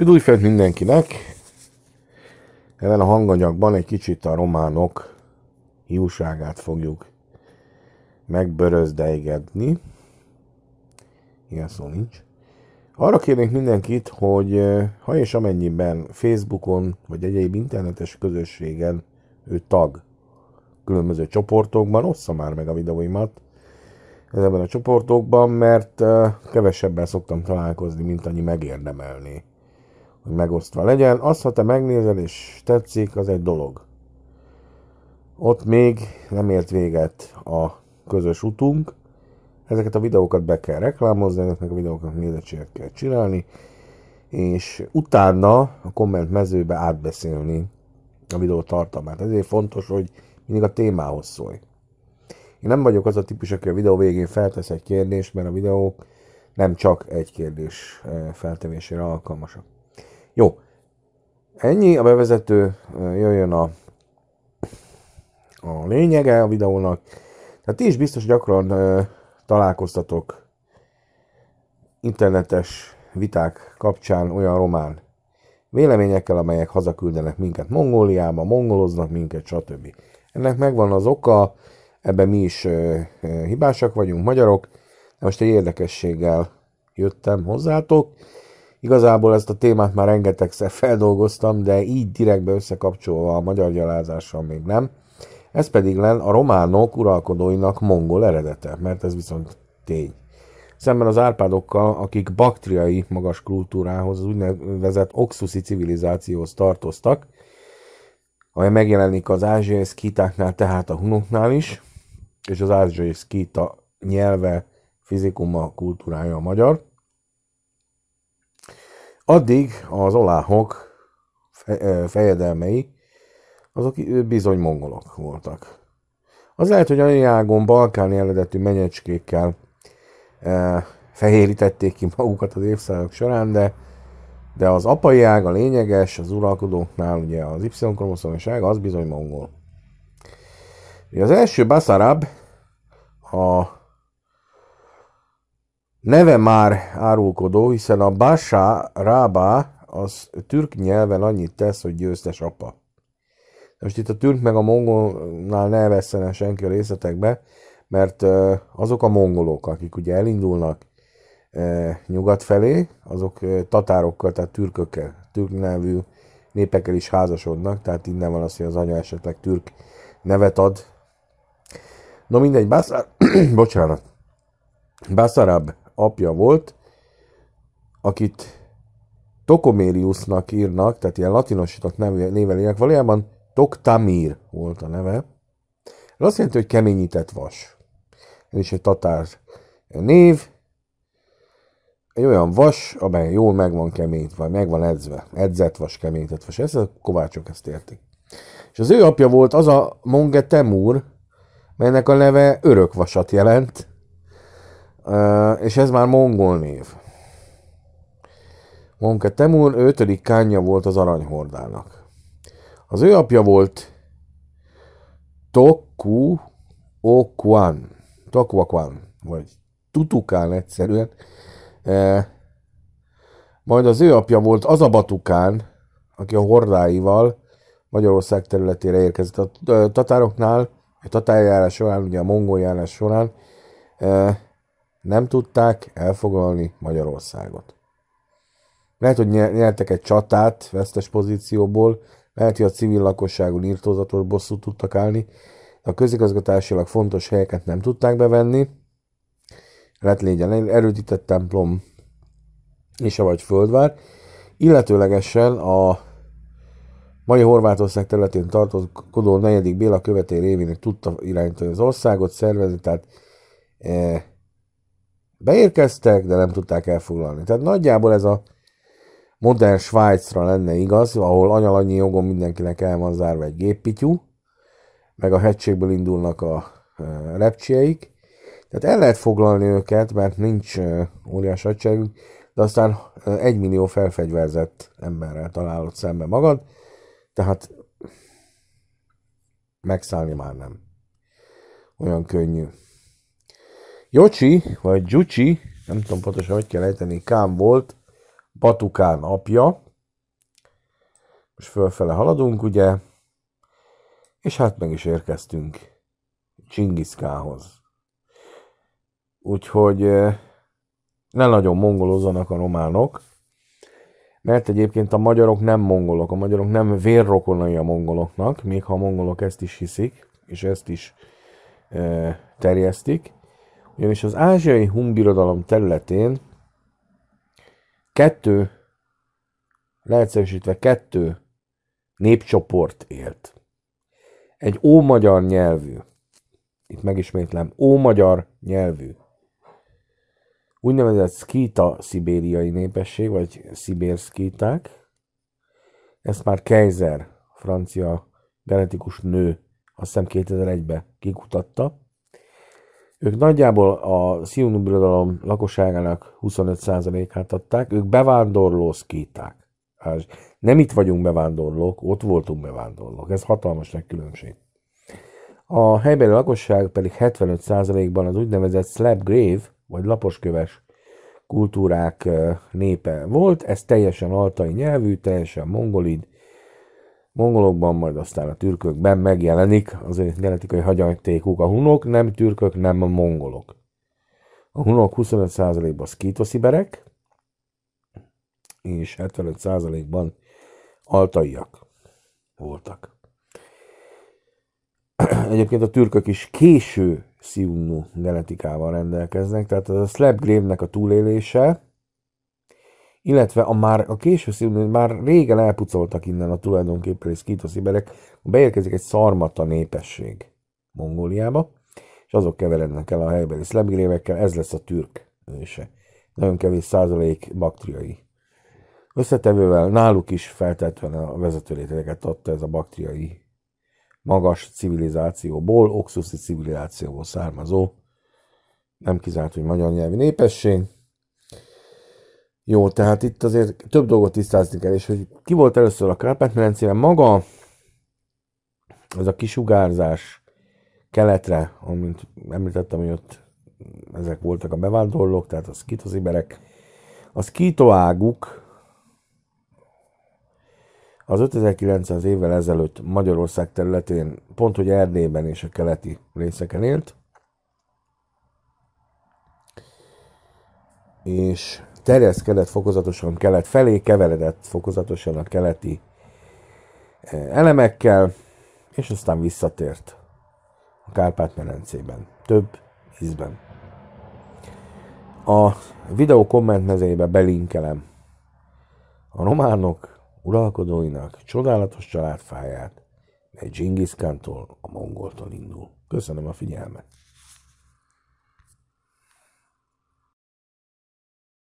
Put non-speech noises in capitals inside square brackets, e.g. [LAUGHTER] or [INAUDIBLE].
Üdvfelt mindenkinek! Ebben a hanganyagban egy kicsit a románok hiúságát fogjuk megbörözdeigedni. Ilyen szó nincs. Arra kérnék mindenkit, hogy ha és amennyiben Facebookon vagy egyéb internetes közösségen ő tag különböző csoportokban, ossza már meg a videóimat ezekben a csoportokban, mert kevesebben szoktam találkozni, mint annyi megérdemelni megosztva legyen. Azt, ha te megnézel és tetszik, az egy dolog. Ott még nem ért véget a közös utunk. Ezeket a videókat be kell reklámozni, ezeknek a videóknak nézettséget kell csinálni, és utána a komment mezőbe átbeszélni a videó tartalmát. Ezért fontos, hogy mindig a témához szólj. Én nem vagyok az a típus, aki a videó végén feltesz egy kérdést, mert a videók nem csak egy kérdés eh, feltevésére alkalmasak. Jó. Ennyi a bevezető, jöjjön a, a lényege a videónak. Tehát ti is biztos gyakran ö, találkoztatok internetes viták kapcsán olyan román véleményekkel, amelyek hazaküldenek minket Mongóliába, mongoloznak minket, stb. Ennek megvan az oka, ebben mi is ö, ö, hibásak vagyunk, magyarok. De most egy érdekességgel jöttem hozzátok. Igazából ezt a témát már rengetegszer feldolgoztam, de így direktbe összekapcsolva a magyar gyalázással még nem. Ez pedig len a románok uralkodóinak mongol eredete, mert ez viszont tény. Szemben az árpádokkal, akik baktriai magas kultúrához, az úgynevezett oxuszi civilizációhoz tartoztak, amely megjelenik az ázsiai szkítáknál, tehát a hunoknál is, és az ázsiai szkíta nyelve, fizikuma, kultúrája a magyar. Addig az oláhok fejedelmei, azok bizony mongolok voltak. Az lehet, hogy anyágon balkáni eredetű menyecskékkel eh, fehérítették ki magukat az évszázadok során, de, de az apai ág a lényeges, az uralkodóknál ugye az Y-kromoszomos az bizony mongol. Ugye az első baszarab, a Neve már árulkodó, hiszen a Basá rába az türk nyelven annyit tesz, hogy győztes apa. Most itt a türk meg a mongolnál ne veszene senki a részletekbe, mert azok a mongolok, akik ugye elindulnak nyugat felé, azok tatárokkal, tehát türkökkel, türk nevű népekkel is házasodnak, tehát innen van az, hogy az anya esetleg türk nevet ad. No mindegy, Bászár, [CLEARS THROAT] bocsánat, Bászarab apja volt, akit Tokomériusnak írnak, tehát ilyen latinosított nével írnak, valójában Toktamir volt a neve. Ez azt jelenti, hogy keményített vas. Ez is egy tatár név, egy olyan vas, amely jól meg van vagy meg van edzve, edzett vas, keményített vas. Ezt a kovácsok ezt értik. És az ő apja volt az a Mongetemur, melynek a neve örökvasat jelent, és ez már mongol név. Monke Temur 5. kánya volt az aranyhordának. Az ő apja volt Toku Okuan, Okuan vagy Tutukán egyszerűen. E, majd az ő apja volt az a Batukán, aki a hordáival Magyarország területére érkezett. A tatároknál, a tatárjárás során, ugye a mongol járás során e, nem tudták elfoglalni Magyarországot. Lehet, hogy nyertek egy csatát vesztes pozícióból, lehet, hogy a civil lakosságon írtózatos bosszút tudtak állni, de a közigazgatásilag fontos helyeket nem tudták bevenni, lett légyen erődített templom, és a vagy földvár, illetőlegesen a mai Horvátország területén tartózkodó negyedik Béla követé révének tudta irányítani az országot, szervezni, tehát eh, Beérkeztek, de nem tudták elfoglalni. Tehát nagyjából ez a modern Svájcra lenne igaz, ahol anyalanyi jogon mindenkinek el van zárva egy géppityú, meg a hegységből indulnak a repcsieik. Tehát el lehet foglalni őket, mert nincs óriás hadseregük, de aztán egy millió felfegyverzett emberrel találod szembe magad, tehát megszállni már nem olyan könnyű. Jocsi, vagy Gyucsi, nem tudom pontosan, hogy kell ejteni, Kám volt, Batukán apja. Most fölfele haladunk, ugye? És hát meg is érkeztünk Csingiszkához. Úgyhogy eh, ne nagyon mongolozzanak a románok, mert egyébként a magyarok nem mongolok, a magyarok nem vérrokonai a mongoloknak, még ha a mongolok ezt is hiszik, és ezt is eh, terjesztik, ugyanis az ázsiai Hun területén kettő, leegyszerűsítve kettő népcsoport élt. Egy ómagyar nyelvű, itt megismétlem, ómagyar nyelvű, úgynevezett szkíta szibériai népesség, vagy szibérszkíták, ezt már Kaiser, francia genetikus nő, azt hiszem 2001-ben kikutatta, ők nagyjából a Siunum birodalom lakosságának 25%-át adták, ők bevándorló szkíták. Nem itt vagyunk bevándorlók, ott voltunk bevándorlók. Ez hatalmas nagy különbség. A helybeli lakosság pedig 75%-ban az úgynevezett slab grave, vagy laposköves kultúrák népe volt, ez teljesen altai nyelvű, teljesen mongolid, mongolokban, majd aztán a türkökben megjelenik az ő genetikai hagyatékuk. A hunok nem türkök, nem a mongolok. A hunok 25%-ban szkítosziberek, és 75%-ban altaiak voltak. [CLEARS THROAT] Egyébként a türkök is késő sziunnu genetikával rendelkeznek, tehát ez a slab grave-nek a túlélése illetve a már a késő szívben, már régen elpucoltak innen a tulajdonképpen szkítosziberek, beérkezik egy szarmata népesség Mongóliába, és azok keverednek el a helybeli szlemgrévekkel, ez lesz a türk őse. Nagyon kevés százalék baktriai összetevővel, náluk is feltetően a vezetőrételeket adta ez a baktriai magas civilizációból, oxuszi civilizációból származó, nem kizárt, hogy magyar nyelvi népesség, jó, tehát itt azért több dolgot tisztázni kell, és hogy ki volt először a Kárpát-medencében, maga az a kisugárzás keletre, amint említettem, hogy ott ezek voltak a bevándorlók, tehát a iberek. a skitoáguk az 5900 évvel ezelőtt Magyarország területén, pont hogy Erdélyben és a keleti részeken élt, és terjeszkedett fokozatosan kelet felé, keveredett fokozatosan a keleti eh, elemekkel, és aztán visszatért a Kárpát-medencében, több ízben. A videó komment mezébe belinkelem a románok uralkodóinak csodálatos családfáját, mely Genghis Khan-tól a mongoltól indul. Köszönöm a figyelmet!